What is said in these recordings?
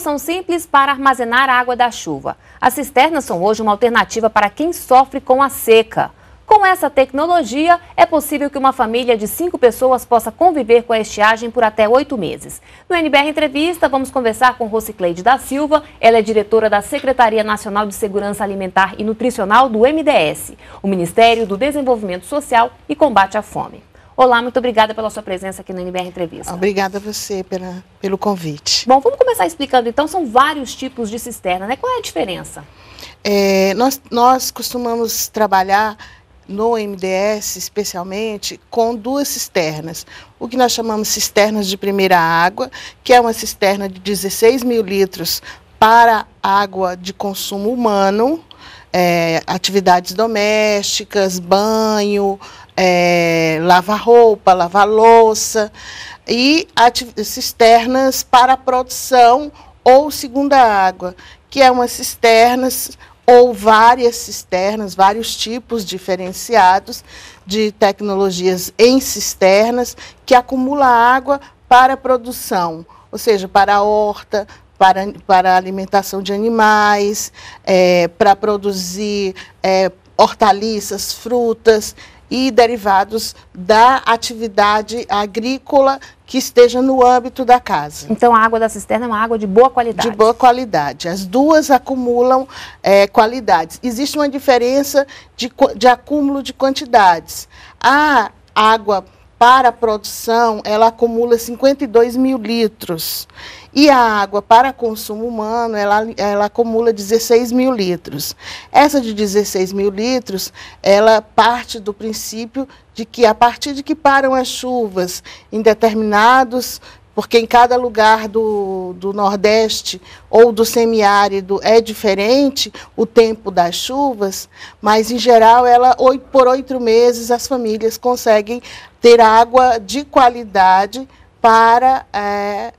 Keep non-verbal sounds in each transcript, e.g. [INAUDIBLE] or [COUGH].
solução simples para armazenar a água da chuva. As cisternas são hoje uma alternativa para quem sofre com a seca. Com essa tecnologia, é possível que uma família de cinco pessoas possa conviver com a estiagem por até oito meses. No NBR Entrevista, vamos conversar com Rocicleide da Silva. Ela é diretora da Secretaria Nacional de Segurança Alimentar e Nutricional do MDS, o Ministério do Desenvolvimento Social e Combate à Fome. Olá, muito obrigada pela sua presença aqui no NBR Entrevista. Obrigada a você pela, pelo convite. Bom, vamos começar explicando então, são vários tipos de cisterna, né? Qual é a diferença? É, nós, nós costumamos trabalhar no MDS, especialmente, com duas cisternas. O que nós chamamos cisternas de primeira água, que é uma cisterna de 16 mil litros para água de consumo humano, é, atividades domésticas, banho, é, lavar roupa, lavar louça e cisternas para produção ou segunda água, que é umas cisternas ou várias cisternas, vários tipos diferenciados de tecnologias em cisternas que acumula água para produção, ou seja, para a horta, para, para alimentação de animais, é, para produzir é, hortaliças, frutas e derivados da atividade agrícola que esteja no âmbito da casa. Então a água da cisterna é uma água de boa qualidade. De boa qualidade. As duas acumulam é, qualidades. Existe uma diferença de, de acúmulo de quantidades. A água para a produção, ela acumula 52 mil litros. E a água para consumo humano, ela, ela acumula 16 mil litros. Essa de 16 mil litros, ela parte do princípio de que, a partir de que param as chuvas em determinados porque em cada lugar do, do Nordeste ou do semiárido é diferente o tempo das chuvas, mas em geral ela por oito meses as famílias conseguem ter água de qualidade para é,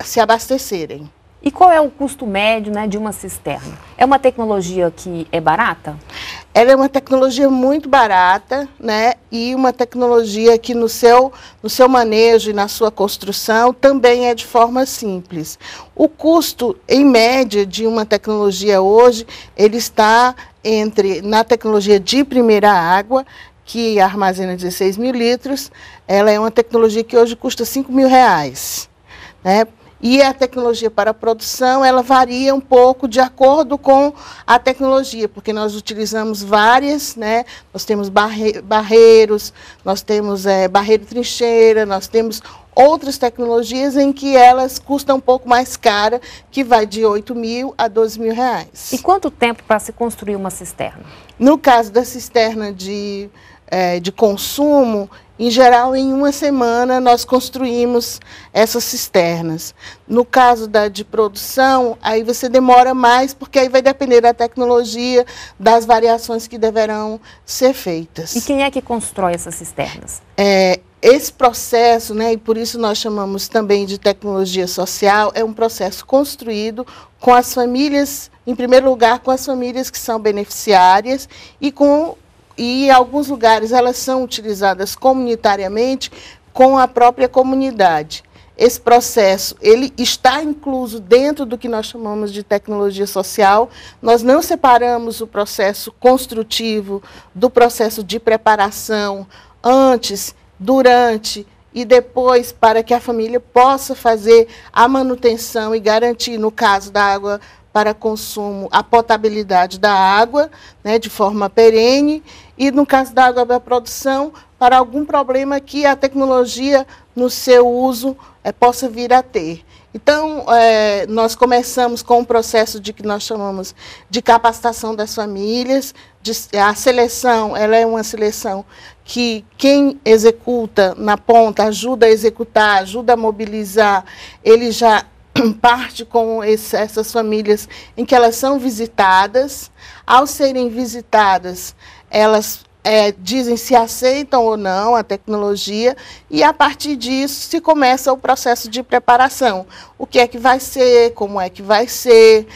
se abastecerem. E qual é o custo médio né, de uma cisterna? É uma tecnologia que é barata? Ela é uma tecnologia muito barata, né? E uma tecnologia que no seu, no seu manejo e na sua construção também é de forma simples. O custo, em média, de uma tecnologia hoje, ele está entre na tecnologia de primeira água, que armazena 16 mil litros, ela é uma tecnologia que hoje custa 5 mil reais. Né? E a tecnologia para a produção, ela varia um pouco de acordo com a tecnologia, porque nós utilizamos várias, né? Nós temos barre barreiros, nós temos é, barreiro trincheira, nós temos outras tecnologias em que elas custam um pouco mais cara, que vai de 8 mil a 12 mil reais. E quanto tempo para se construir uma cisterna? No caso da cisterna de, é, de consumo, em geral, em uma semana nós construímos essas cisternas. No caso da de produção, aí você demora mais, porque aí vai depender da tecnologia, das variações que deverão ser feitas. E quem é que constrói essas cisternas? É, esse processo, né, e por isso nós chamamos também de tecnologia social, é um processo construído com as famílias, em primeiro lugar, com as famílias que são beneficiárias e com e em alguns lugares elas são utilizadas comunitariamente com a própria comunidade. Esse processo, ele está incluso dentro do que nós chamamos de tecnologia social. Nós não separamos o processo construtivo do processo de preparação antes, durante e depois para que a família possa fazer a manutenção e garantir, no caso da água para consumo, a potabilidade da água né, de forma perene e, no caso da água para produção, para algum problema que a tecnologia, no seu uso, é, possa vir a ter. Então, é, nós começamos com um processo de que nós chamamos de capacitação das famílias. De, a seleção, ela é uma seleção que quem executa na ponta ajuda a executar, ajuda a mobilizar, ele já [CLEARS THROAT] parte com essas famílias em que elas são visitadas. Ao serem visitadas, elas é, dizem se aceitam ou não a tecnologia e a partir disso se começa o processo de preparação. O que é que vai ser, como é que vai ser,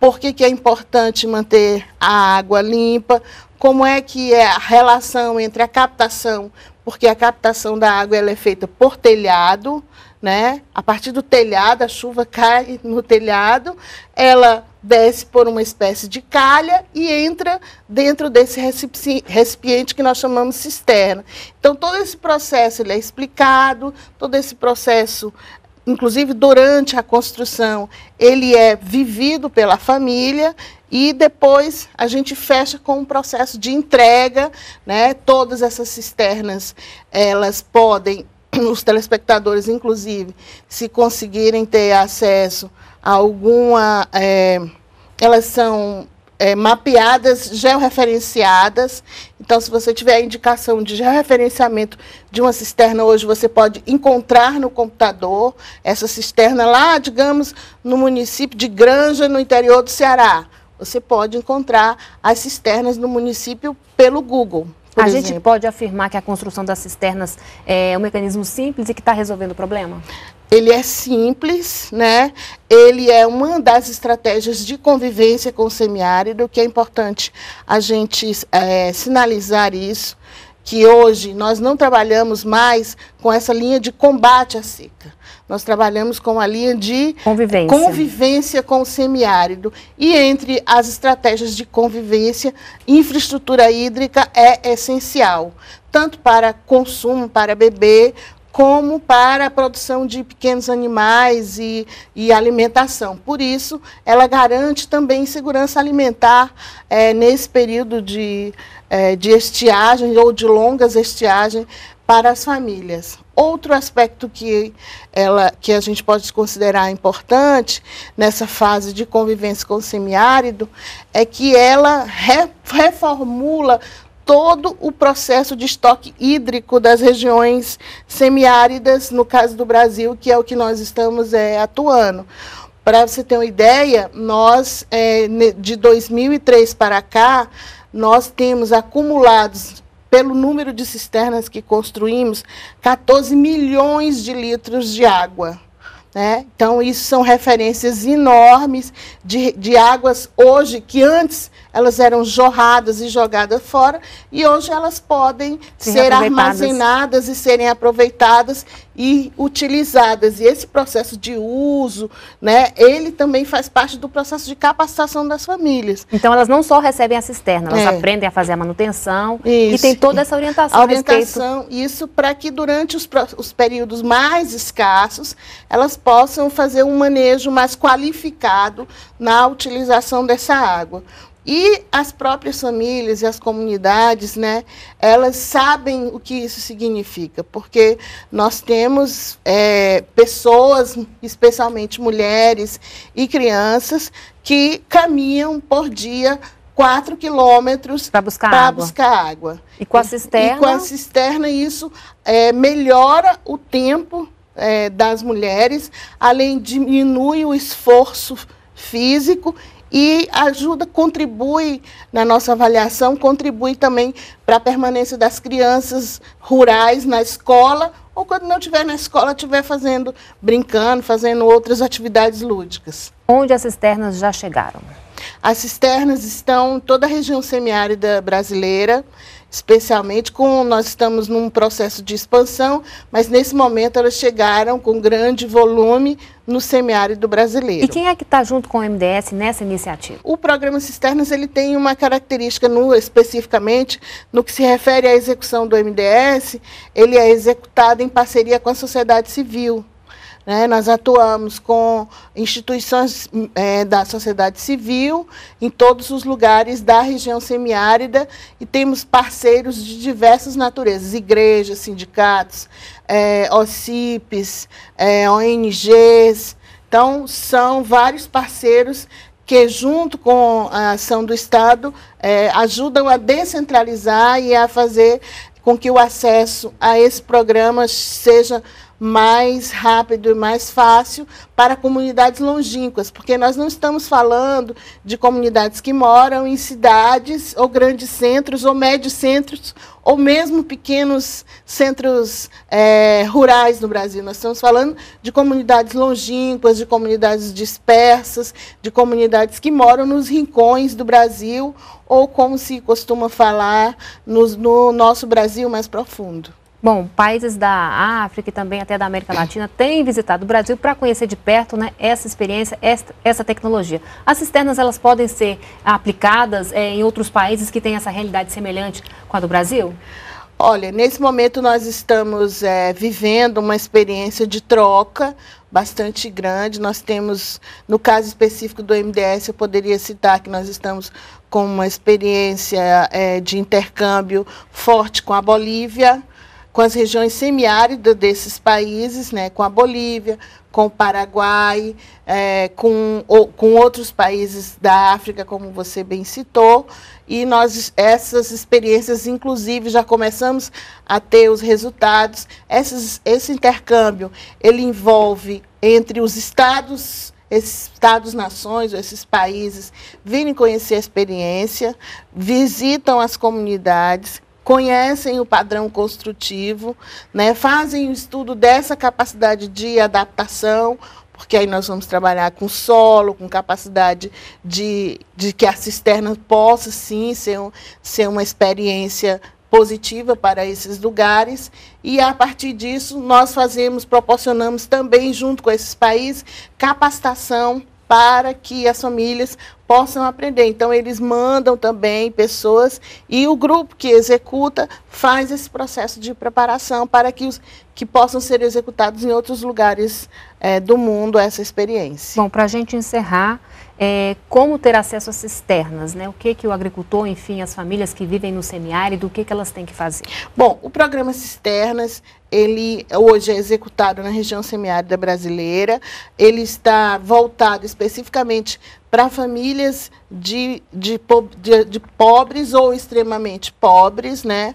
por que, que é importante manter a água limpa, como é que é a relação entre a captação, porque a captação da água ela é feita por telhado, né? A partir do telhado, a chuva cai no telhado, ela desce por uma espécie de calha e entra dentro desse recipiente que nós chamamos cisterna. Então, todo esse processo ele é explicado, todo esse processo, inclusive durante a construção, ele é vivido pela família e depois a gente fecha com um processo de entrega, né? Todas essas cisternas, elas podem os telespectadores, inclusive, se conseguirem ter acesso a alguma. É, elas são é, mapeadas, georreferenciadas. Então, se você tiver a indicação de georreferenciamento de uma cisterna hoje, você pode encontrar no computador essa cisterna lá, digamos, no município de Granja, no interior do Ceará. Você pode encontrar as cisternas no município pelo Google. Por a exemplo. gente pode afirmar que a construção das cisternas é um mecanismo simples e que está resolvendo o problema? Ele é simples, né? Ele é uma das estratégias de convivência com o semiárido, que é importante a gente é, sinalizar isso, que hoje nós não trabalhamos mais com essa linha de combate à seca. Nós trabalhamos com a linha de convivência, convivência com o semiárido. E entre as estratégias de convivência, infraestrutura hídrica é essencial, tanto para consumo, para beber, como para a produção de pequenos animais e, e, alimentação. Por isso, ela garante também segurança alimentar é, nesse período de, é, de estiagem ou de longas estiagens para as famílias. Outro aspecto que, ela, que a gente pode considerar importante nessa fase de convivência com o semiárido é que ela re, reformula todo o processo de estoque hídrico das regiões semiáridas, no caso do Brasil, que é o que nós estamos é, atuando. Para você ter uma ideia, nós, é, de 2003 para cá, nós temos acumulados pelo número de cisternas que construímos, 14 milhões de litros de água. Né? Então, isso são referências enormes de, de águas hoje que antes elas eram jorradas e jogadas fora, e hoje elas podem ser armazenadas e serem aproveitadas e utilizadas. E esse processo de uso, né, ele também faz parte do processo de capacitação das famílias. Então elas não só recebem a cisterna, elas é. aprendem a fazer a manutenção isso. e tem toda essa orientação. A orientação, respeito... isso para que durante os, os períodos mais escassos elas possam fazer um manejo mais qualificado na utilização dessa água. E as próprias famílias e as comunidades, né, elas sabem o que isso significa, porque nós temos é, pessoas, especialmente mulheres e crianças, que caminham por dia quatro quilômetros para buscar, água. buscar água. E com a cisterna? E com a cisterna isso é, melhora o tempo é, das mulheres, além diminui o esforço físico e ajuda, contribui na nossa avaliação, contribui também para a permanência das crianças rurais na escola ou quando não estiver na escola, estiver fazendo, brincando, fazendo outras atividades lúdicas. Onde as cisternas já chegaram? As cisternas estão em toda a região semiárida brasileira especialmente com nós estamos num processo de expansão, mas nesse momento elas chegaram com grande volume no semiárido brasileiro. E quem é que está junto com o MDS nessa iniciativa? O programa Cisternas ele tem uma característica no, especificamente no que se refere à execução do MDS, ele é executado em parceria com a sociedade civil. Né? Nós atuamos com instituições é, da sociedade civil em todos os lugares da região semiárida e temos parceiros de diversas naturezas, igrejas, sindicatos, é, OCPs, é, ONGs. Então, são vários parceiros que, junto com a ação do Estado, é, ajudam a descentralizar e a fazer com que o acesso a esse programa seja mais rápido e mais fácil para comunidades longínquas, porque nós não estamos falando de comunidades que moram em cidades ou grandes centros ou médios centros ou mesmo pequenos centros é, rurais no Brasil. Nós estamos falando de comunidades longínquas, de comunidades dispersas, de comunidades que moram nos rincões do Brasil ou, como se costuma falar, no, no nosso Brasil mais profundo. Bom, países da África e também até da América Latina têm visitado o Brasil para conhecer de perto né, essa experiência, essa, essa, tecnologia. As cisternas elas podem ser aplicadas é, em outros países que têm essa realidade semelhante com a do Brasil? Olha, nesse momento nós estamos é, vivendo uma experiência de troca bastante grande. Nós temos, no caso específico do MDS, eu poderia citar que nós estamos com uma experiência é, de intercâmbio forte com a Bolívia com as regiões semiáridas desses países, né, com a Bolívia, com o Paraguai, é, com, com outros países da África, como você bem citou, e nós essas experiências, inclusive, já começamos a ter os resultados. Essas, esse intercâmbio ele envolve entre os estados esses estados-nações, esses países, virem conhecer a experiência, visitam as comunidades, conhecem o padrão construtivo, né, fazem o estudo dessa capacidade de adaptação, porque aí nós vamos trabalhar com solo, com capacidade de, de que a cisterna possa sim ser, ser uma experiência positiva para esses lugares e a partir disso nós fazemos proporcionamos também junto com esses países capacitação para que as famílias possam aprender. Então, eles mandam também pessoas e o grupo que executa faz esse processo de preparação para que, os, que possam ser executados em outros lugares é, do mundo essa experiência. Bom, para a gente encerrar, é, como ter acesso às cisternas, né? O que que o agricultor, enfim, as famílias que vivem no semiárido, o que que elas têm que fazer? Bom, o programa Cisternas, ele hoje é executado na região semiárida brasileira, ele está voltado especificamente para famílias de, de, de, de, pobres ou extremamente pobres, né?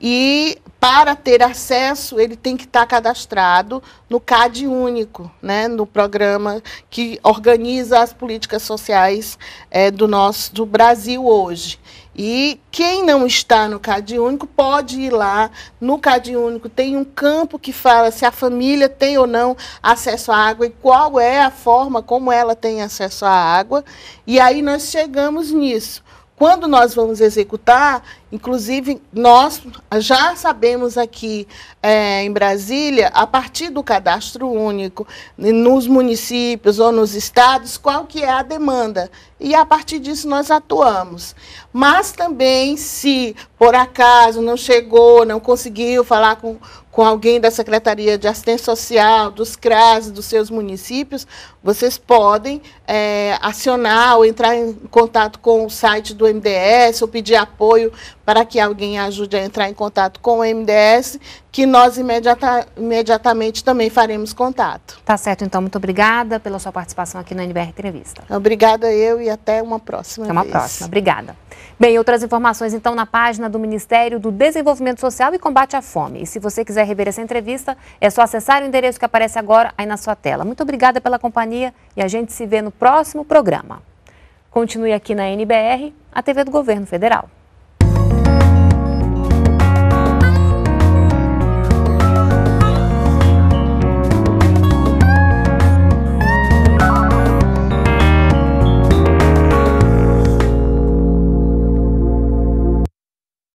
E para ter acesso, ele tem que estar cadastrado no CAD único, né, no programa que organiza as políticas sociais é, do nosso do Brasil hoje. E quem não está no CAD único pode ir lá. No CAD único tem um campo que fala se a família tem ou não acesso à água e qual é a forma como ela tem acesso à água. E aí nós chegamos nisso. Quando nós vamos executar, Inclusive, nós já sabemos aqui é, em Brasília, a partir do cadastro único, nos municípios ou nos estados, qual que é a demanda. E a partir disso nós atuamos. Mas também, se por acaso não chegou, não conseguiu falar com, com alguém da Secretaria de Assistência Social, dos CRAS, dos seus municípios, vocês podem é, acionar ou entrar em contato com o site do MDS ou pedir apoio para que alguém ajude a entrar em contato com o MDS, que nós imediata, imediatamente também faremos contato. Tá certo, então, muito obrigada pela sua participação aqui na NBR Entrevista. Obrigada eu e até uma próxima. Até uma vez. próxima, obrigada. Bem, outras informações então na página do Ministério do Desenvolvimento Social e Combate à Fome. E se você quiser rever essa entrevista, é só acessar o endereço que aparece agora aí na sua tela. Muito obrigada pela companhia e a gente se vê no próximo programa. Continue aqui na NBR, a TV do Governo Federal.